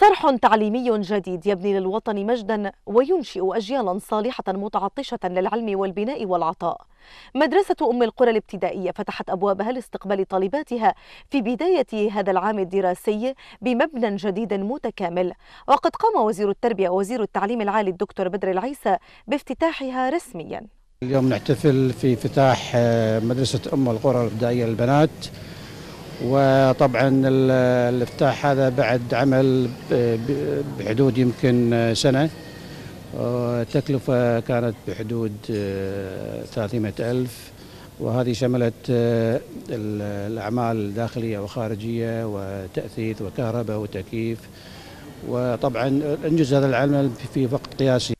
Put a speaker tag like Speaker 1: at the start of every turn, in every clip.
Speaker 1: صرح تعليمي جديد يبني للوطن مجدا وينشئ أجيالا صالحة متعطشة للعلم والبناء والعطاء مدرسة أم القرى الابتدائية فتحت أبوابها لاستقبال طالباتها في بداية هذا العام الدراسي بمبنى جديد متكامل وقد قام وزير التربية ووزير التعليم العالي الدكتور بدر العيسى بافتتاحها رسميا
Speaker 2: اليوم نحتفل في افتتاح مدرسة أم القرى الابتدائية للبنات وطبعا الافتتاح هذا بعد عمل بحدود يمكن سنه تكلفة كانت بحدود 300 آه، ألف وهذه شملت آه، الأعمال الداخلية وخارجية وتأثيث وكهرباء وتكييف وطبعا انجز هذا العمل في وقت قياسي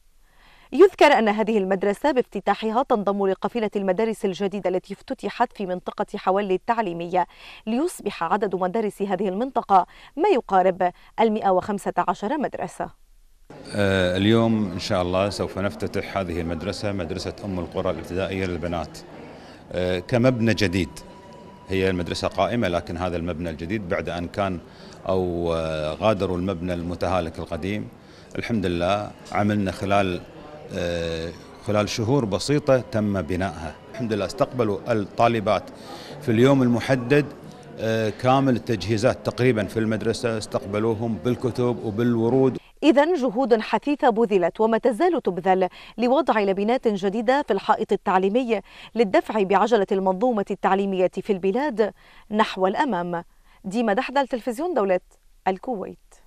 Speaker 1: يذكر أن هذه المدرسة بافتتاحها تنضم لقفيلة المدارس الجديدة التي افتتحت في منطقة حولي التعليمية ليصبح عدد مدارس هذه المنطقة ما يقارب المئة وخمسة عشر مدرسة
Speaker 3: آه، اليوم إن شاء الله سوف نفتتح هذه المدرسة مدرسة أم القرى الابتدائية للبنات آه، كمبنى جديد هي المدرسة قائمة لكن هذا المبنى الجديد بعد أن كان أو آه، غادروا المبنى المتهالك القديم الحمد لله عملنا خلال خلال شهور بسيطة تم بنائها الحمد لله استقبلوا الطالبات في اليوم المحدد آه، كامل التجهيزات تقريبا في المدرسة استقبلوهم بالكتب وبالورود
Speaker 1: إذا جهود حثيثة بذلت وما تزال تبذل لوضع لبنات جديدة في الحائط التعليمي للدفع بعجلة المنظومة التعليمية في البلاد نحو الأمام ديما مدحدة التلفزيون دولة الكويت